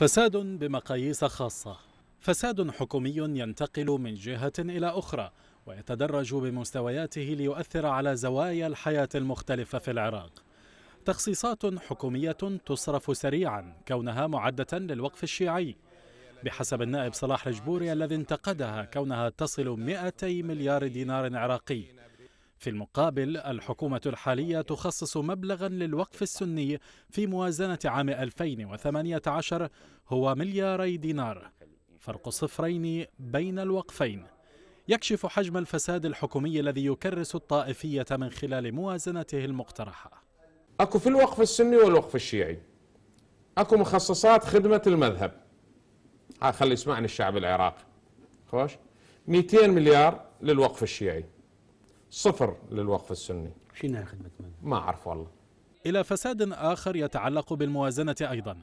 فساد بمقاييس خاصة فساد حكومي ينتقل من جهة إلى أخرى ويتدرج بمستوياته ليؤثر على زوايا الحياة المختلفة في العراق تخصيصات حكومية تصرف سريعا كونها معدة للوقف الشيعي بحسب النائب صلاح الجبوري الذي انتقدها كونها تصل 200 مليار دينار عراقي في المقابل الحكومة الحالية تخصص مبلغا للوقف السني في موازنة عام 2018 هو ملياري دينار فرق صفرين بين الوقفين يكشف حجم الفساد الحكومي الذي يكرس الطائفية من خلال موازنته المقترحة أكو في الوقف السني والوقف الشيعي أكو مخصصات خدمة المذهب خلي يسمعني الشعب العراقي خوش 200 مليار للوقف الشيعي صفر للوقف السني شنها خدمة من؟ ما أعرف والله إلى فساد آخر يتعلق بالموازنة أيضا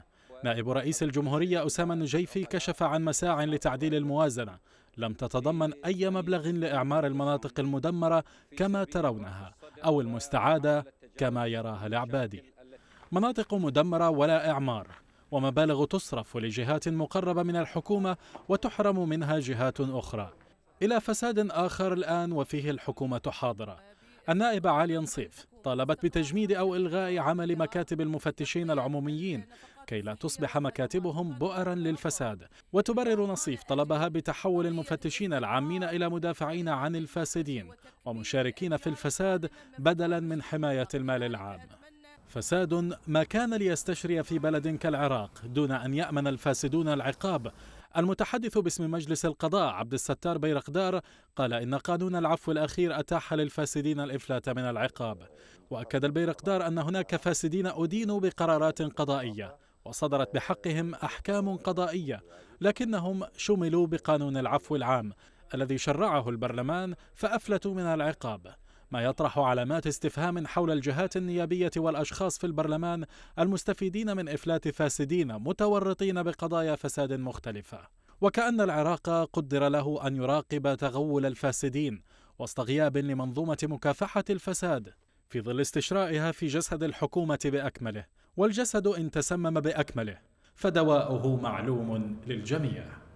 نائب رئيس الجمهورية أسامة النجيفي كشف عن مساع لتعديل الموازنة لم تتضمن أي مبلغ لإعمار المناطق المدمرة كما ترونها أو المستعادة كما يراها العبادي مناطق مدمرة ولا إعمار ومبالغ تصرف لجهات مقربة من الحكومة وتحرم منها جهات أخرى إلى فساد آخر الآن وفيه الحكومة حاضرة النائبة علي نصيف طالبت بتجميد أو إلغاء عمل مكاتب المفتشين العموميين كي لا تصبح مكاتبهم بؤرا للفساد وتبرر نصيف طلبها بتحول المفتشين العامين إلى مدافعين عن الفاسدين ومشاركين في الفساد بدلا من حماية المال العام فساد ما كان ليستشري في بلد كالعراق دون أن يأمن الفاسدون العقاب المتحدث باسم مجلس القضاء عبد الستار بيرقدار قال إن قانون العفو الأخير أتاح للفاسدين الإفلات من العقاب وأكد البيرقدار أن هناك فاسدين أدينوا بقرارات قضائية وصدرت بحقهم أحكام قضائية لكنهم شملوا بقانون العفو العام الذي شرعه البرلمان فأفلتوا من العقاب ما يطرح علامات استفهام حول الجهات النيابية والأشخاص في البرلمان المستفيدين من إفلات فاسدين متورطين بقضايا فساد مختلفة وكأن العراق قدر له أن يراقب تغول الفاسدين وسط غياب لمنظومة مكافحة الفساد في ظل استشرائها في جسد الحكومة بأكمله والجسد إن تسمم بأكمله فدواؤه معلوم للجميع